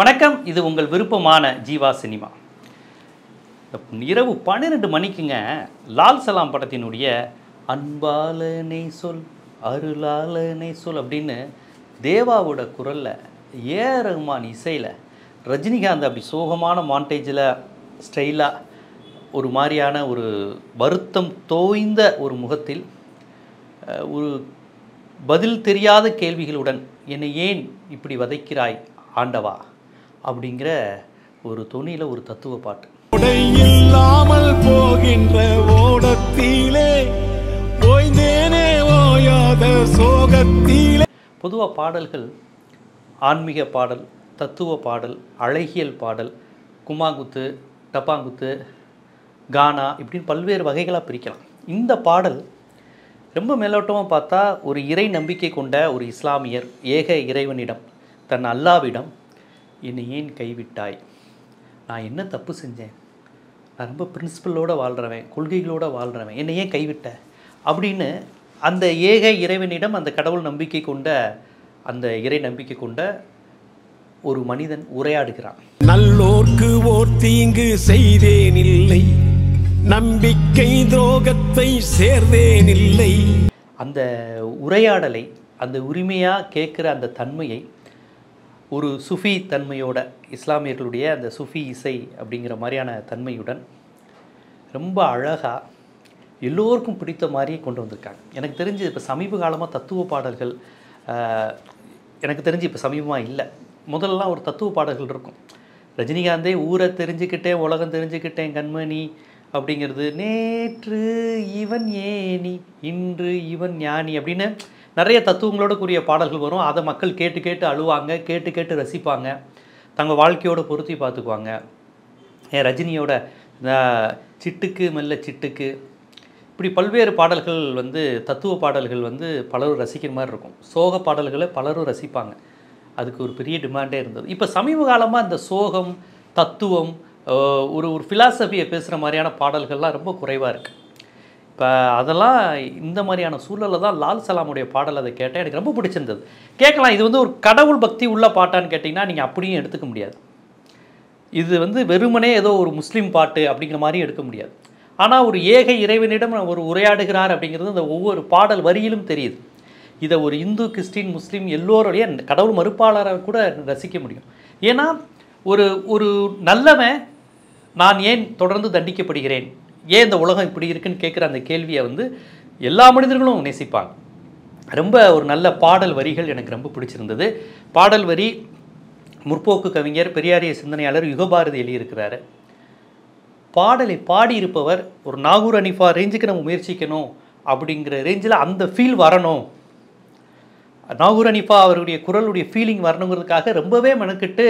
வணக்கம் இது உங்கள் விருப்பமான ஜீவா சினிமா இரவு பன்னிரெண்டு மணிக்குங்க லால் சலாம் படத்தினுடைய அன்பாலனை சொல் அருளாலனை சொல் அப்படின்னு தேவாவோட குரலில் ஏ ரகுமான் இசையில் ரஜினிகாந்த் அப்படி சோகமான மாண்டேஜில் ஸ்டைலாக ஒரு மாதிரியான ஒரு வருத்தம் தோய்ந்த ஒரு முகத்தில் ஒரு பதில் தெரியாத கேள்விகளுடன் என்னை ஏன் இப்படி வதைக்கிறாய் ஆண்டவா அப்படிங்கிற ஒரு தொனியில் ஒரு தத்துவ பாட்டு இல்லாமல் போகின்ற ஓடத்திலே ஓய்ந்தேனே ஓயாத சோகத்திலே பொதுவாக பாடல்கள் ஆன்மீக பாடல் தத்துவ பாடல் அழகியல் பாடல் குமாங்குத்து டப்பாங்குத்து கானா இப்படின்னு பல்வேறு வகைகளாக பிரிக்கலாம் இந்த பாடல் ரொம்ப மேலோட்டமாக பார்த்தா ஒரு இறை நம்பிக்கை கொண்ட ஒரு இஸ்லாமியர் ஏக இறைவனிடம் தன் அல்லாவிடம் என்னை ஏன் கைவிட்டாய் நான் என்ன தப்பு செஞ்சேன் நான் ரொம்ப பிரின்சிபலோடு வாழ்கிறவன் கொள்கைகளோடு வாழ்கிறவன் என்னை ஏன் கைவிட்ட அப்படின்னு அந்த ஏக இறைவனிடம் அந்த கடவுள் நம்பிக்கை கொண்ட அந்த இறை நம்பிக்கை கொண்ட ஒரு மனிதன் உரையாடுகிறான் நல்லோர்க்கு ஓர் தீங்கு செய்தேன் இல்லை நம்பிக்கை துரோகத்தை சேர்ந்தேன் இல்லை அந்த உரையாடலை அந்த உரிமையாக கேட்குற அந்த தன்மையை ஒரு சுஃபி தன்மையோட இஸ்லாமியர்களுடைய அந்த சுஃபி இசை அப்படிங்கிற மாதிரியான தன்மையுடன் ரொம்ப அழகாக எல்லோருக்கும் பிடித்த மாதிரியே கொண்டு வந்திருக்காங்க எனக்கு தெரிஞ்சு இப்போ சமீப காலமாக தத்துவ பாடல்கள் எனக்கு தெரிஞ்சு இப்போ சமீபமாக இல்லை முதல்லலாம் ஒரு தத்துவ பாடல்கள் இருக்கும் ரஜினிகாந்தே ஊரை தெரிஞ்சுக்கிட்டேன் உலகம் தெரிஞ்சுக்கிட்டேன் கண்மணி அப்படிங்கிறது நேற்று இவன் ஏனி இன்று இவன் ஞானி அப்படின்னு நிறைய தத்துவங்களோட கூடிய பாடல்கள் வரும் அதை மக்கள் கேட்டு கேட்டு அழுவாங்க கேட்டு கேட்டு ரசிப்பாங்க தங்கள் வாழ்க்கையோட பொருத்தி பார்த்துக்குவாங்க ஏன் ரஜினியோட சிட்டுக்கு மெல்ல சிட்டுக்கு இப்படி பல்வேறு பாடல்கள் வந்து தத்துவ பாடல்கள் வந்து பலரும் ரசிக்கிற மாதிரி இருக்கும் சோக பாடல்களை பலரும் ரசிப்பாங்க அதுக்கு ஒரு பெரிய டிமாண்டே இருந்தது இப்போ சமீப காலமாக இந்த சோகம் தத்துவம் ஒரு ஒரு ஃபிலாசபியை பேசுகிற மாதிரியான பாடல்கள்லாம் ரொம்ப குறைவாக இருக்குது இப்போ அதெல்லாம் இந்த மாதிரியான சூழலில் தான் லால் சலாமுடைய பாடல் அதை கேட்டால் எனக்கு ரொம்ப பிடிச்சிருந்தது கேட்கலாம் இது வந்து ஒரு கடவுள் பக்தி உள்ள பாட்டான்னு கேட்டிங்கன்னா நீங்கள் அப்படியும் எடுத்துக்க முடியாது இது வந்து வெறுமனே ஏதோ ஒரு முஸ்லீம் பாட்டு அப்படிங்கிற மாதிரியும் எடுக்க முடியாது ஆனால் ஒரு ஏக இறைவனிடம் ஒரு உரையாடுகிறார் அப்படிங்கிறது இந்த ஒவ்வொரு பாடல் வரியிலும் தெரியுது இதை ஒரு இந்து கிறிஸ்டின் முஸ்லீம் எல்லோருடைய கடவுள் மறுப்பாளரை கூட ரசிக்க முடியும் ஏன்னா ஒரு ஒரு நல்லவன் நான் ஏன் தொடர்ந்து தண்டிக்கப்படுகிறேன் ஏன் இந்த உலகம் இப்படி இருக்குன்னு கேட்குற அந்த கேள்வியை வந்து எல்லா மனிதர்களும் நேசிப்பாங்க ரொம்ப ஒரு நல்ல பாடல் வரிகள் எனக்கு ரொம்ப பிடிச்சிருந்தது பாடல் வரி முற்போக்கு கவிஞர் பெரியாரிய சிந்தனையாளர் யுகபாரதி எழுதியிருக்கிறாரு பாடலை பாடியிருப்பவர் ஒரு நாகூர் அனிஃபா ரேஞ்சுக்கு நம்ம முயற்சிக்கணும் அப்படிங்கிற ரேஞ்சில் அந்த ஃபீல் வரணும் நாகூர் அனிஃபா அவருடைய குரலுடைய ஃபீலிங் வரணுங்கிறதுக்காக ரொம்பவே மெனக்கிட்டு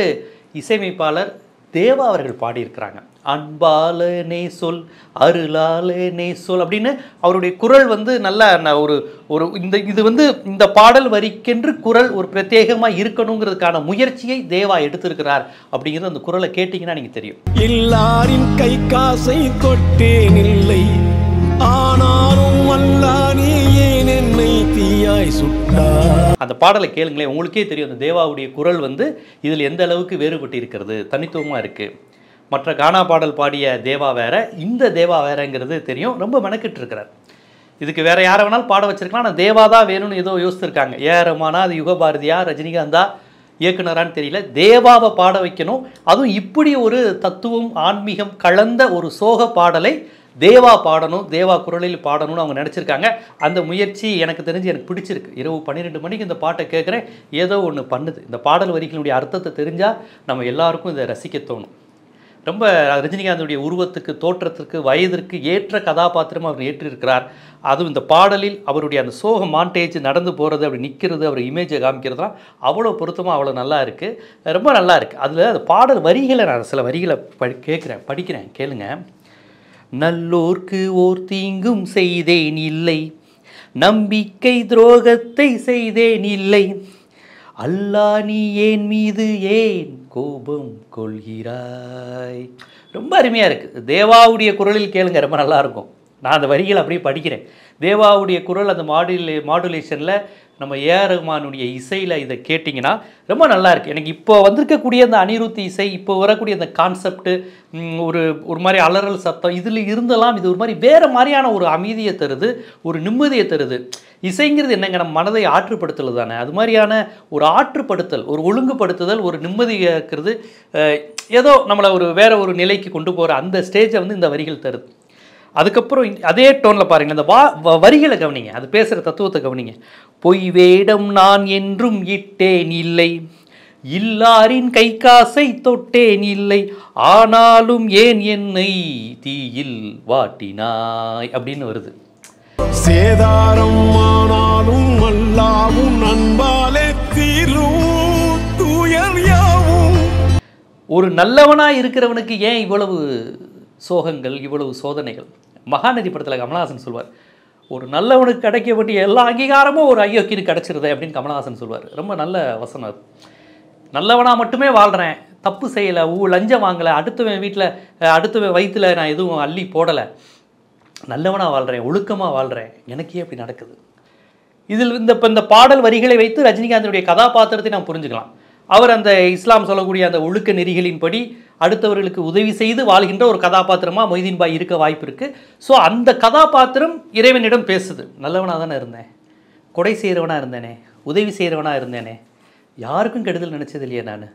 இசையமைப்பாளர் தேவா அவர்கள் பாடியிருக்கிறாங்க அன்பாலனே சொல் அருளாலனே சொல் அப்படின்னு அவருடைய குரல் வந்து நல்ல ஒரு ஒரு இந்த இது வந்து இந்த பாடல் வரிக்கென்று குரல் ஒரு பிரத்யேகமாக இருக்கணுங்கிறதுக்கான முயற்சியை தேவா எடுத்திருக்கிறார் அப்படிங்கிறது அந்த குரலை கேட்டிங்கன்னா நீங்கள் தெரியும் எல்லாரின் கை காசை தொட்டேன் இல்லை ஆனாலும் அல்லா தீயாய் சுட்டா அந்த பாடலை கேளுங்களேன் உங்களுக்கே தெரியும் அந்த தேவாவுடைய குரல் வந்து இதில் எந்த அளவுக்கு வேறுபட்டு இருக்கிறது தனித்துவமாக இருக்குது மற்ற கானா பாடல் பாடிய தேவா வேற இந்த தேவா வேறங்கிறது தெரியும் ரொம்ப மெனக்கிட்டு இருக்கிறார் இதுக்கு வேற யாரை வேணாலும் பாட வச்சிருக்கலாம் ஆனால் தேவா தான் வேணும்னு ஏதோ யோசிச்சிருக்காங்க ஏ அது யுகபாரதியா ரஜினிகாந்தா இயக்குனரான்னு தெரியல தேவாவை பாட வைக்கணும் அதுவும் இப்படி ஒரு தத்துவம் ஆன்மீகம் கலந்த ஒரு சோக பாடலை தேவா பாடணும் தேவா குரலில் பாடணும்னு அவங்க நினச்சிருக்காங்க அந்த முயற்சி எனக்கு தெரிஞ்சு எனக்கு பிடிச்சிருக்கு இரவு பன்னிரெண்டு மணிக்கு இந்த பாட்டை கேட்குறேன் ஏதோ ஒன்று பண்ணுது இந்த பாடல் வரிகளுடைய அர்த்தத்தை தெரிஞ்சால் நம்ம எல்லாருக்கும் இதை ரசிக்க தோணும் ரொம்ப ரஜினிகாந்தனுடைய உருவத்துக்கு தோற்றத்திற்கு வயதிற்கு ஏற்ற கதாபாத்திரம் அவர் ஏற்றிருக்கிறார் அதுவும் இந்த பாடலில் அவருடைய அந்த சோக மாண்டேஜ் நடந்து போகிறது அப்படி நிற்கிறது அவர் இமேஜை காமிக்கிறதுலாம் அவ்வளோ பொருத்தமாக அவ்வளோ நல்லா இருக்குது ரொம்ப நல்லா இருக்குது அதில் அந்த பாடல் வரிகளை நான் சில வரிகளை ப கேட்குறேன் படிக்கிறேன் கேளுங்கள் நல்லோர்க்கு ஓர் தீங்கும் செய்தேன் இல்லை நம்பிக்கை துரோகத்தை செய்தேன் இல்லை அல்லா நீ ஏன் மீது ஏன் கோபம் கொள்கிறாய் ரொம்ப அருமையாக இருக்குது தேவாவுடைய குரலில் கேளுங்க ரொம்ப நல்லாயிருக்கும் நான் அந்த வரிகளை அப்படியே படிக்கிறேன் தேவாவுடைய குரல் அந்த மாடுலே மாடுலேஷனில் நம்ம ஏஆர் ரஹ்மானுடைய இசையில் இதை கேட்டிங்கன்னா ரொம்ப நல்லாயிருக்கு எனக்கு இப்போ வந்திருக்கக்கூடிய அந்த அனிருத் இசை இப்போ வரக்கூடிய அந்த கான்செப்ட்டு ஒரு ஒரு மாதிரி அலறல் சத்தம் இதில் இருந்தெல்லாம் இது ஒரு மாதிரி வேறு மாதிரியான ஒரு அமைதியை தருது ஒரு நிம்மதியை தருது இசைங்கிறது என்னங்க நம்ம மனதை ஆற்றுப்படுத்தல் தானே அது மாதிரியான ஒரு ஆற்றுப்படுத்தல் ஒரு ஒழுங்குபடுத்துதல் ஒரு இருக்கிறது ஏதோ நம்மளை ஒரு வேற ஒரு நிலைக்கு கொண்டு போகிற அந்த ஸ்டேஜை வந்து இந்த வரிகள் தருது அதுக்கப்புறம் அதே டோனில் பாருங்கள் அந்த வா வரிகளை கவனிங்க அது பேசுகிற தத்துவத்தை கவனிங்க பொய் வேடம் நான் என்றும் இட்டேன் இல்லை இல்லாரின் கை காசை தொட்டேன் இல்லை ஆனாலும் ஏன் என்னை தீயில் வாட்டினாய் அப்படின்னு வருது சேதாரம் ஆனாலும் அல்லாவும் நண்பாலே தீரும் ஒரு நல்லவனாக இருக்கிறவனுக்கு ஏன் இவ்வளவு சோகங்கள் இவ்வளவு சோதனைகள் மகாநதி படத்தில் கமலஹாசன் சொல்வார் ஒரு நல்லவனுக்கு கிடைக்க வேண்டிய எல்லா அங்கீகாரமும் ஒரு ஐயோக்கின்னு கிடச்சிருது அப்படின்னு கமலஹாசன் சொல்வார் ரொம்ப நல்ல வசனம் அது நல்லவனாக மட்டுமே வாழ்கிறேன் தப்பு செய்யலை ஊ லஞ்சம் வாங்கலை அடுத்தவன் வீட்டில் அடுத்தவன் வயிற்றில் நான் எதுவும் அள்ளி போடலை நல்லவனாக வாழ்கிறேன் ஒழுக்கமாக வாழ்கிறேன் எனக்கே அப்படி நடக்குது இதில் இந்த இப்போ இந்த பாடல் வரிகளை வைத்து ரஜினிகாந்தனுடைய கதாபாத்திரத்தை நான் புரிஞ்சுக்கலாம் அவர் அந்த இஸ்லாம் சொல்லக்கூடிய அந்த ஒழுக்க நெறிகளின்படி அடுத்தவர்களுக்கு உதவி செய்து வாழ்கின்ற ஒரு கதாபாத்திரமாக மொய்தீன் பாய் இருக்க வாய்ப்பு இருக்குது ஸோ அந்த கதாபாத்திரம் இறைவனிடம் பேசுது நல்லவனாக தானே இருந்தேன் கொடை செய்கிறவனாக இருந்தேனே உதவி செய்கிறவனாக இருந்தேனே யாருக்கும் கெடுதல் நினச்சது இல்லையே நான்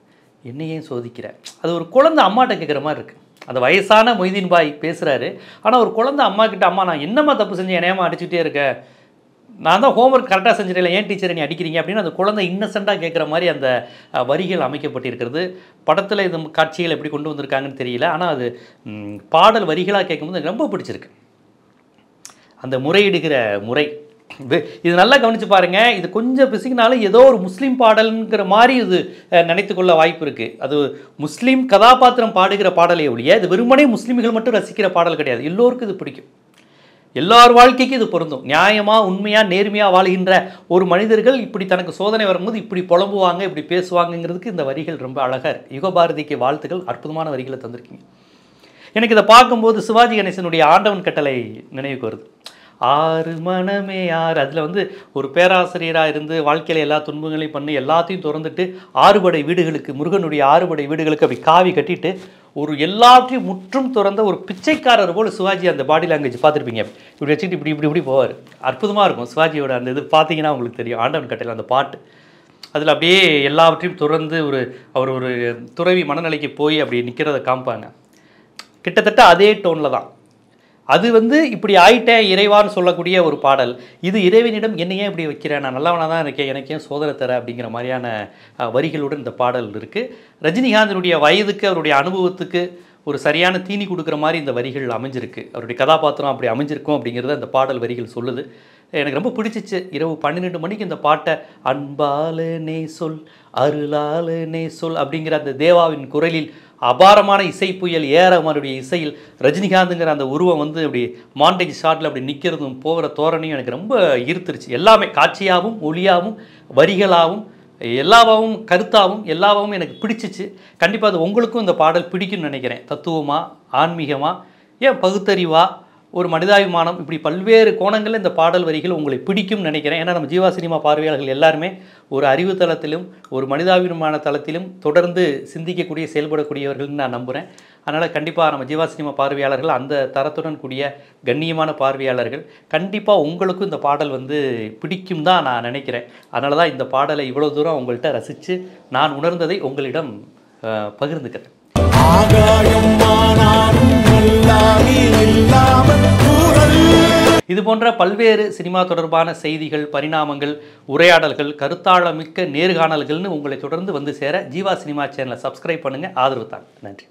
என்னையே சோதிக்கிறேன் அது ஒரு குழந்தை அம்மாட்ட கேட்குற மாதிரி இருக்குது அந்த வயசான மொய்தீன் பாய் பேசுகிறாரு ஆனால் ஒரு குழந்தை அம்மா கிட்ட அம்மா நான் என்னம்மா தப்பு செஞ்சு என்னையம்மா அடிச்சுட்டே இருக்கேன் நான் தான் ஹோம்ஒர்க் கரெக்டாக செஞ்சிடல ஏன் டீச்சர் நீ அடிக்கிறீங்க அப்படின்னு அந்த குழந்தை இன்னசெண்டாக கேட்குற மாதிரி அந்த வரிகள் அமைக்கப்பட்டிருக்கிறது படத்தில் இது காட்சிகள் எப்படி கொண்டு வந்திருக்காங்கன்னு தெரியல ஆனால் அது பாடல் வரிகளாக கேட்கும்போது எனக்கு ரொம்ப பிடிச்சிருக்கு அந்த முறையிடுகிற முறை இது நல்லா கவனித்து பாருங்கள் இது கொஞ்சம் பிசுக்கினாலும் ஏதோ ஒரு முஸ்லீம் பாடலுங்கிற மாதிரி இது நினைத்துக்கொள்ள வாய்ப்பு இருக்குது அது முஸ்லீம் கதாபாத்திரம் பாடுகிற பாடலை ஒழிய இது வெறுமனே முஸ்லீம்கள் மட்டும் ரசிக்கிற பாடல் கிடையாது எல்லோருக்கும் இது பிடிக்கும் எல்லார் வாழ்க்கைக்கும் இது பொருந்தும் நியாயமாக உண்மையாக நேர்மையாக வாழ்கின்ற ஒரு மனிதர்கள் இப்படி தனக்கு சோதனை வரும்போது இப்படி புலம்புவாங்க இப்படி பேசுவாங்கங்கிறதுக்கு இந்த வரிகள் ரொம்ப அழகர் யுகபாரதிக்கு வாழ்த்துக்கள் அற்புதமான வரிகளை தந்திருக்கீங்க எனக்கு இதை பார்க்கும்போது சிவாஜி கணேசனுடைய ஆண்டவன் கட்டளை நினைவுக்கு வருது ஆறு மனமே ஆறு அதில் வந்து ஒரு பேராசிரியராக இருந்து வாழ்க்கையில் எல்லா துன்பங்களையும் பண்ணி எல்லாத்தையும் திறந்துட்டு ஆறுபடை வீடுகளுக்கு முருகனுடைய ஆறுபடை வீடுகளுக்கு அப்படி காவி கட்டிட்டு ஒரு எல்லாத்தையும் முற்றும் துறந்த ஒரு பிச்சைக்காரர் போல் சிவாஜி அந்த பாடி லாங்குவேஜ் பார்த்துருப்பீங்க இப்படி வச்சுட்டு இப்படி இப்படி இப்படி போவார் அற்புதமாக இருக்கும் சிவாஜியோட அந்த இது பார்த்தீங்கன்னா உங்களுக்கு தெரியும் ஆண்டவன் கட்டையில் அந்த பாட்டு அதில் அப்படியே எல்லாவற்றையும் துறந்து ஒரு அவர் ஒரு துறவி மனநிலைக்கு போய் அப்படி நிற்கிறத காமிப்பாங்க கிட்டத்தட்ட அதே டோனில் தான் அது வந்து இப்படி ஆயிட்டேன் இறைவான்னு சொல்லக்கூடிய ஒரு பாடல் இது இறைவனிடம் என்னையே இப்படி வைக்கிறேன் நான் நல்லவனாக தான் இருக்கேன் எனக்கு ஏன் சோதனை தர அப்படிங்கிற மாதிரியான வரிகளுடன் இந்த பாடல் இருக்குது ரஜினிகாந்தனுடைய வயதுக்கு அவருடைய அனுபவத்துக்கு ஒரு சரியான தீனி கொடுக்குற மாதிரி இந்த வரிகள் அமைஞ்சிருக்கு அவருடைய கதாபாத்திரம் அப்படி அமைஞ்சிருக்கும் அப்படிங்கிறத அந்த பாடல் வரிகள் சொல்லுது எனக்கு ரொம்ப பிடிச்சிச்சு இரவு பன்னிரெண்டு மணிக்கு இந்த பாட்டை அன்பாலனே சொல் அருளாலனே சொல் அப்படிங்கிற அந்த தேவாவின் குரலில் அபாரமான இசை புயல் ஏரமாருடைய இசையில் ரஜினிகாந்துங்கிற அந்த உருவம் வந்து அப்படி மாண்டேஜ் ஷாட்டில் அப்படி நிற்கிறதும் போகிற தோரணையும் எனக்கு ரொம்ப ஈர்த்துருச்சு எல்லாமே காட்சியாகவும் ஒளியாகவும் வரிகளாகவும் எல்லாவும் கருத்தாகவும் எல்லாவும் எனக்கு பிடிச்சிச்சு கண்டிப்பாக அது உங்களுக்கும் இந்த பாடல் பிடிக்கும்னு நினைக்கிறேன் தத்துவமாக ஆன்மீகமாக ஏன் பகுத்தறிவாக ஒரு மனிதாபிமானம் இப்படி பல்வேறு கோணங்களில் இந்த பாடல் வரிகள் உங்களை பிடிக்கும் நினைக்கிறேன் ஏன்னா நம்ம ஜீவா சினிமா பார்வையாளர்கள் எல்லாருமே ஒரு அறிவு தளத்திலும் ஒரு மனிதாபிமான தளத்திலும் தொடர்ந்து சிந்திக்கக்கூடிய செயல்படக்கூடியவர்கள்னு நான் நம்புகிறேன் அதனால் கண்டிப்பாக நம்ம ஜீவா சினிமா பார்வையாளர்கள் அந்த தரத்துடன் கூடிய கண்ணியமான பார்வையாளர்கள் கண்டிப்பாக உங்களுக்கும் இந்த பாடல் வந்து பிடிக்கும் தான் நான் நினைக்கிறேன் அதனால தான் இந்த பாடலை இவ்வளோ தூரம் உங்கள்கிட்ட ரசித்து நான் உணர்ந்ததை உங்களிடம் பகிர்ந்துக்கிறேன் இது போன்ற பல்வேறு சினிமா தொடர்பான செய்திகள் பரிணாமங்கள் உரையாடல்கள் கருத்தாளமிக்க நேர்காணல்கள்னு உங்களை தொடர்ந்து வந்து சேர ஜீவா சினிமா சேனலை சப்ஸ்கிரைப் பண்ணுங்கள் ஆதரவு தான் நன்றி